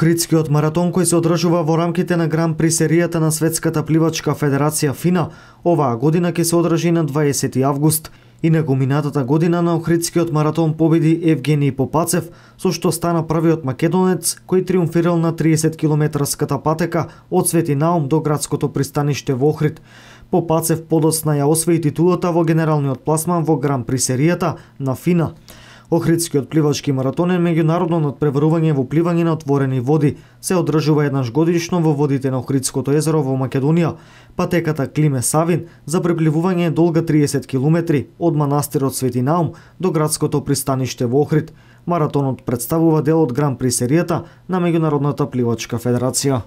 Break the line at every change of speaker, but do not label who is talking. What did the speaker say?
Критскиот маратон кој се одржува во рамките на Гран При серијата на Светската пливачка федерација ФИНА, оваа година ќе се одржи на 20 август. И на гуминатата година на Охридскиот маратон победи Евгений Попацев, со што стана првиот македонец кој триумфирал на 30 километарската патека од Наум до градското пристаниште во Охрид. Попацев подоцна ја освои титулата во генералниот пласман во Гран При серијата на ФИНА. Охридскиот пливачки маратон е меѓународно надпреварување во пливање на отворени води. Се одржува еднаш годишно во водите на Охридското езеро во Македонија. Патеката Климе Савин за преплевување е долга 30 километри од манастирот Свети Наум до градското пристаниште во Охрид. Маратонот представува дел од Гран При серијата на Меѓународната пливачка федерација.